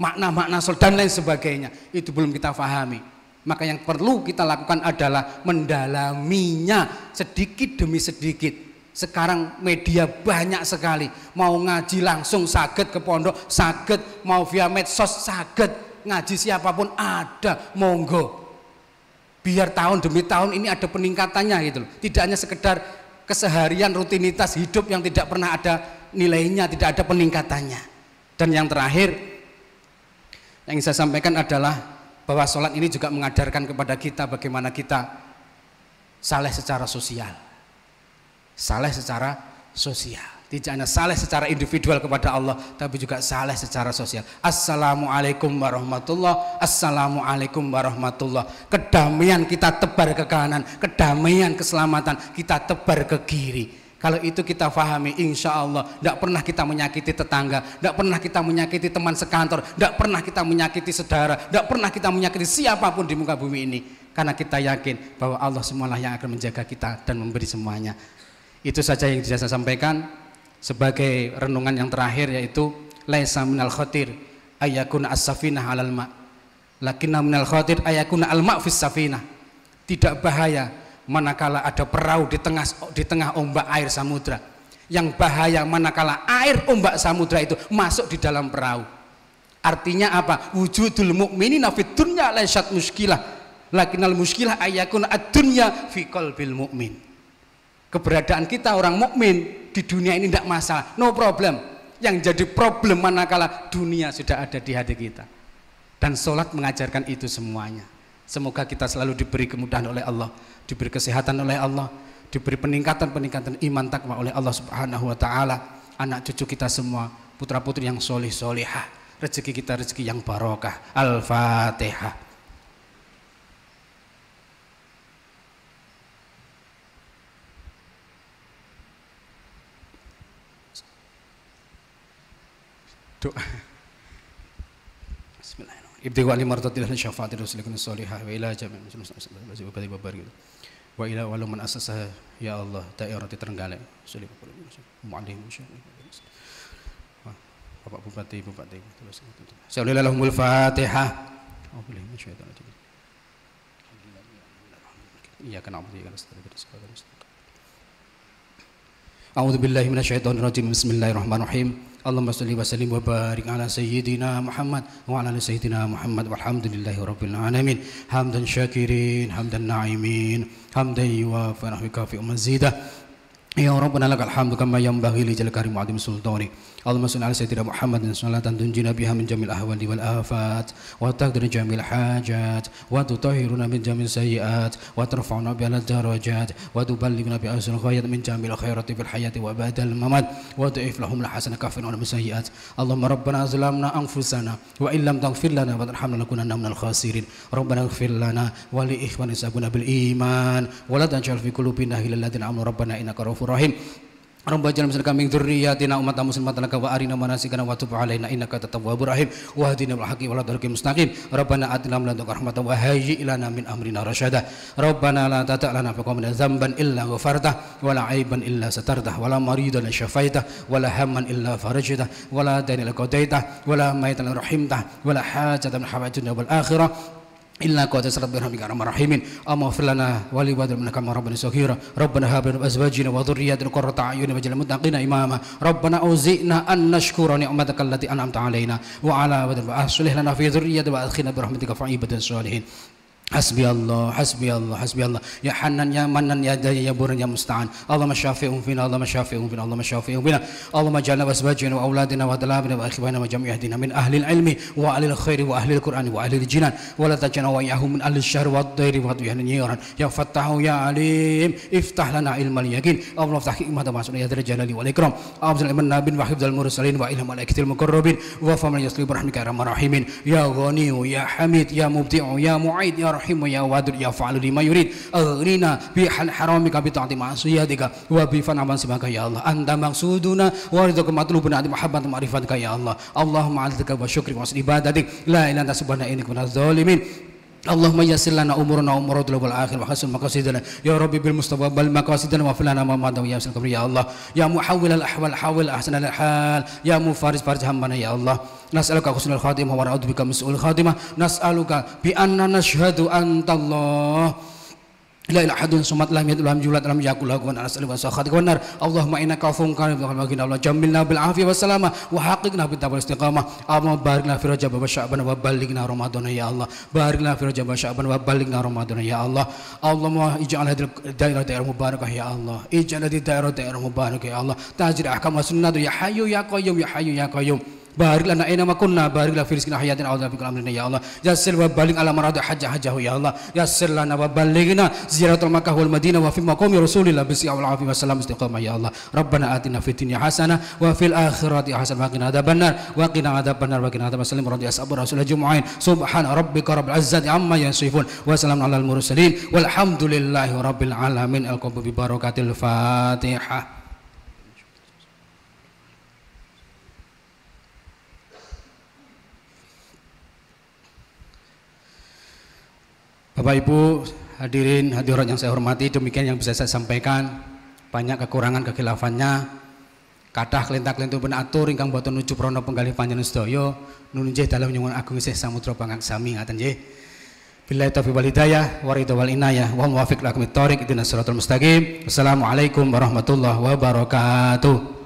Makna-makna sholat dan lain sebagainya. Itu belum kita pahami. Maka yang perlu kita lakukan adalah mendalaminya sedikit demi sedikit. Sekarang media banyak sekali. Mau ngaji langsung saged ke pondok, saged Mau via medsos, saged Ngaji siapapun ada, monggo. Biar tahun demi tahun ini ada peningkatannya gitu loh. Tidak hanya sekedar keseharian rutinitas hidup yang tidak pernah ada nilainya, tidak ada peningkatannya. Dan yang terakhir yang saya sampaikan adalah bahwa sholat ini juga mengajarkan kepada kita bagaimana kita saleh secara sosial. Saleh secara sosial. Tidak hanya saleh secara individual kepada Allah, tapi juga saleh secara sosial. Assalamualaikum warahmatullah. Assalamualaikum warahmatullah. Kedamaian kita tebar ke kanan, kedamaian keselamatan kita tebar ke kiri kalau itu kita fahami, insya Allah, tidak pernah kita menyakiti tetangga, tidak pernah kita menyakiti teman sekantor, tidak pernah kita menyakiti saudara, tidak pernah kita menyakiti siapapun di muka bumi ini. Karena kita yakin bahwa Allah semualah yang akan menjaga kita dan memberi semuanya. Itu saja yang bisa saya sampaikan sebagai renungan yang terakhir yaitu laisa minal khatir ayakun as-safinah alal ma. Lakinna minal khatir ayakun al-ma fis safinah. Tidak bahaya manakala ada perahu di tengah di tengah ombak air samudra. Yang bahaya manakala air ombak samudra itu masuk di dalam perahu. Artinya apa? Wujudul mukmini nafid dunya lesat muskilah. Lakinal muskilah ayakun ad-dunya fi qalbil mukmin. Keberadaan kita orang mukmin di dunia ini tidak masalah, no problem. Yang jadi problem manakala dunia sudah ada di hati kita. Dan sholat mengajarkan itu semuanya. Semoga kita selalu diberi kemudahan oleh Allah diberi kesehatan oleh Allah, diberi peningkatan-peningkatan iman takwa oleh Allah Subhanahu wa taala, anak cucu kita semua, putra-putri yang solih solihah, rezeki kita rezeki yang barokah. Al-Fatihah. ibtigha li mardatillah syafaati rasulika sholihah wa ila jami'il muslimin babar gitu wa ila walau man ya Allah daerah di Trenggalek sulit mu'alim Bapak Bupati Bupati terus Saulillahul Fatihah Oh boleh masyaallah Iya kan Allah ya kan A'udzu billahi minasyaitonir rajim Bismillahirrahmanirrahim Allahumma salli wa sallim wa barik ala sayyidina Muhammad wa ala sayyidina Muhammad walhamdulillahi rabbil alamin hamdan syakirin hamdan na'imin hamdan yuwafi rahmika fi umazidah Ya Rabbana lakal hamdu kama yanbaghi li jalal karim wa adim sultani اللهم صل على سيدنا محمد صلاة تنجينا بها من جميع الأهوال والآفات وتقدر جميع الحاجات وتطهرنا من جميع السيئات وترفعنا بها الدرجات وتبلغنا بها الغايات من جميع الخيرات في الحياة وبعد الممات وتعف لهم الحسن كافرنا من السيئات اللهم ربنا أظلمنا أنفسنا وإن لم تغفر لنا وترحمنا لكوننا من الخاسرين ربنا اغفر لنا ولإخواننا سابقنا بالإيمان ولا تجعل في قلوبنا إلا الذين آمنوا ربنا إنك رؤوف رحيم Rabbana jalan misalkan min dzurriyyatina ummatan muslimatan laka wa arina manasikana wa tub alaina innaka tawwabur rahim wa hadina bil haqqi wa la tarkil mustaqim rabbana atina min ladunka rahmatan wa hayyi lana min amrina rasyada rabbana la tata' lana fi qawmina dzamban illa ghafartah wa la aiban illa satartah wa la maridan syafaitah wa hamman illa farajtah wa la dainil qadaitah wa maitan rahimtah wa la hajatan min hawaijina wal akhirah illa qad sarabbana rabbika arhamar rahimin amma wali walidayna kama rabbana saghira rabbana hab azwajina wa dhurriyyatina qurrata a'yunin imama rabbana auzina an nashkura ni'matakallati an'amta alaina wa ala wa fi dhurriyyatina wa adkhilna bi rahmatika fa'ibatan حسبي الله حسبي الله حسبي الله يا حنان يا منان يا داي يا بورن يا مستعان اللهم شافئهم فينا اللهم شافئهم فينا اللهم شافئهم فينا اللهم اجعلنا وازواجنا واولادنا وادلابنا واخواننا وجميع اهدنا من اهل العلم واهل الخير واهل القران واهل الجنان ولا تجعلنا واياهم من اهل الشر والضير والنيران يا فتح يا عليم افتح لنا علم اليقين اللهم افتح امه معصوم يا ذا الجلال والاكرام افضل امنا بن وحفظ المرسلين والى ملائكه المقربين وفمن يسلم برحمك يا ارحم يا غني يا حميد يا مبدع يا معيد يا رحمة rahimu ya wadud ya fa'alu lima yurid aghnina bi haramika bi ta'ati ma'asiyatika wa bi fanaman simaka ya Allah Anda maksuduna wa rizqu matlubuna ati mahabbat ma'rifatika ya Allah Allahumma azika wa syukri wa ibadatik la ilaha illa anta zalimin Allahumma yassir lana umurna umur wal akhir wa hasil maqasidana ya rabbi bil mustafa bal maqasidana wa filana ma madam ya sal ya Allah ya muhawwil al ahwal hawil ahsan al hal ya mufaris farij hammana ya Allah nas'aluka husnul khatimah wa na'udzubika min su'ul khatimah nas'aluka bi anna nashhadu anta Allah la ilaha illallah sumat lam yadlam julat lam yakul hakun ala salim wa sahat kunar allahumma innaka ya allah jamilna bil afiyah wa salama wa haqqina bi tawfiq istiqamah allahumma barikna fi rajab wa sya'ban ya allah barikna fi rajab wa sya'ban wa ballighna ramadan ya allah allahumma ij'al hadhihi daira daira mubarakah ya allah ij'al hadhihi daira daira mubarakah ya allah tajri ahkam wa ya hayyu ya qayyum ya hayyu ya qayyum بارك لنا اينما كنا بارك لنا في رزقنا حياتنا اعوذ بك امرنا يا الله يسر وبلغ على مراد حج حجه يا الله يسر لنا وبلغنا زياره مكه والمدينه وفي مقام رسول الله بالصحه والعافيه والسلام استقامه يا الله ربنا اتنا في الدنيا حسنه وفي الاخره حسنه وقنا عذاب النار وقنا عذاب النار وقنا عذاب السلام رضي اصحاب رسول الجمعين سبحان ربك رب العزه عما يصفون وسلام على المرسلين والحمد لله رب العالمين القوم ببركه الفاتحه Bapak Ibu, hadirin hadirat yang saya hormati, demikian yang bisa saya sampaikan. Banyak kekurangan kekilafannya. kata kelintak kelintu penatur ingkang boten nuju prana penggali panjang sedaya nun dalam nyungun agung isih samudra pangang sami, ngatan jih. Bila itu fi walidaya, ridha wal inayah wa muwafiq tarik, thoriq suratul mustaqim. Wassalamualaikum warahmatullahi wabarakatuh.